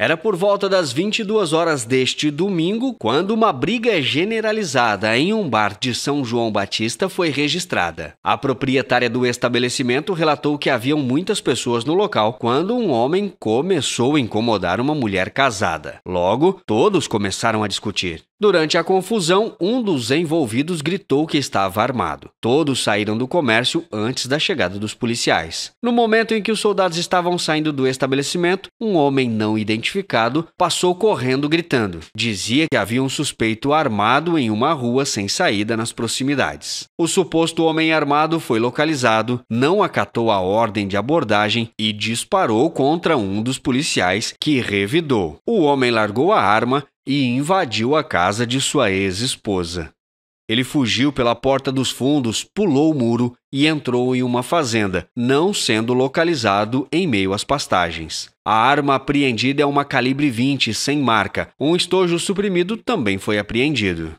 Era por volta das 22 horas deste domingo quando uma briga generalizada em um bar de São João Batista foi registrada. A proprietária do estabelecimento relatou que haviam muitas pessoas no local quando um homem começou a incomodar uma mulher casada. Logo, todos começaram a discutir. Durante a confusão, um dos envolvidos gritou que estava armado. Todos saíram do comércio antes da chegada dos policiais. No momento em que os soldados estavam saindo do estabelecimento, um homem não identificado passou correndo gritando. Dizia que havia um suspeito armado em uma rua sem saída nas proximidades. O suposto homem armado foi localizado, não acatou a ordem de abordagem e disparou contra um dos policiais, que revidou. O homem largou a arma e invadiu a casa de sua ex-esposa. Ele fugiu pela porta dos fundos, pulou o muro e entrou em uma fazenda, não sendo localizado em meio às pastagens. A arma apreendida é uma calibre 20 sem marca. Um estojo suprimido também foi apreendido.